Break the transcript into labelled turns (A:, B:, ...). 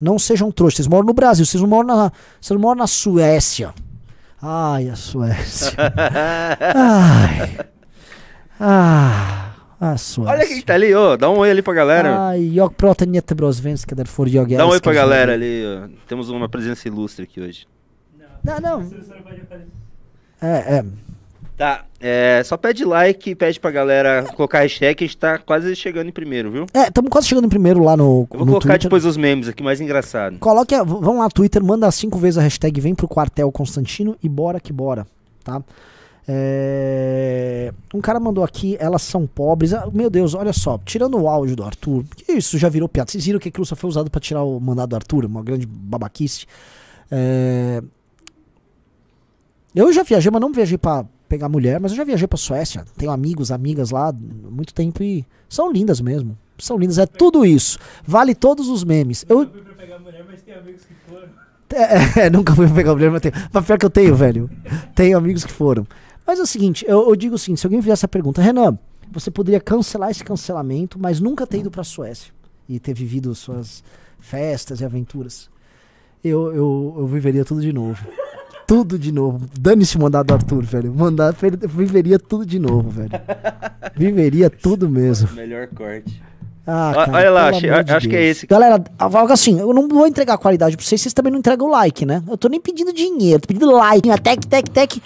A: Não sejam trouxas. Vocês moram no Brasil, vocês não moram na, vocês não moram na Suécia. Ai, a Suécia.
B: Ai.
A: Ah, a Suécia. Olha quem
B: tá ali, ó. Dá um oi ali pra
A: galera. Ai, jag pratar jättebra svenska, därför jag Dá um oi pra galera
B: ali, ó. Temos uma presença ilustre aqui hoje.
A: Não, não. não. É, é.
B: Tá, é, só pede like, pede pra galera colocar hashtag, a gente tá quase chegando em primeiro, viu?
A: É, estamos quase chegando em primeiro lá no. Eu vou no colocar Twitter. depois
B: os memes aqui, mais engraçado.
A: Coloque, vamos vão lá Twitter, manda cinco vezes a hashtag, vem pro quartel Constantino e bora que bora, tá? É... Um cara mandou aqui, elas são pobres. Ah, meu Deus, olha só, tirando o áudio do Arthur, que isso já virou piada. Vocês viram que aquilo só foi usado para tirar o mandado do Arthur, uma grande babaquice. É... Eu já viajei, mas não viajei pra pegar mulher, mas eu já viajei pra Suécia, tenho amigos, amigas lá há muito tempo e são lindas mesmo. São lindas, é tudo isso. Vale todos os memes. Eu. Nunca fui pra pegar mulher, mas tem amigos que foram. É, é, é nunca fui pra pegar mulher, mas tenho. Mas pior que eu tenho, velho. Tenho amigos que foram. Mas é o seguinte, eu, eu digo o assim, seguinte: se alguém fizer essa pergunta, Renan, você poderia cancelar esse cancelamento, mas nunca ter ido pra Suécia e ter vivido suas festas e aventuras. Eu, eu, eu viveria tudo de novo tudo de novo. Dane-se mandar do Arthur, velho. Mandar, viveria tudo de novo, velho. Viveria tudo mesmo.
B: Melhor corte.
A: Ah, cara, Olha lá, acho, de acho que é esse. Galera, assim, eu não vou entregar qualidade pra vocês, vocês também não entregam o like, né? Eu tô nem pedindo dinheiro, tô pedindo like. Tec, tec, tec.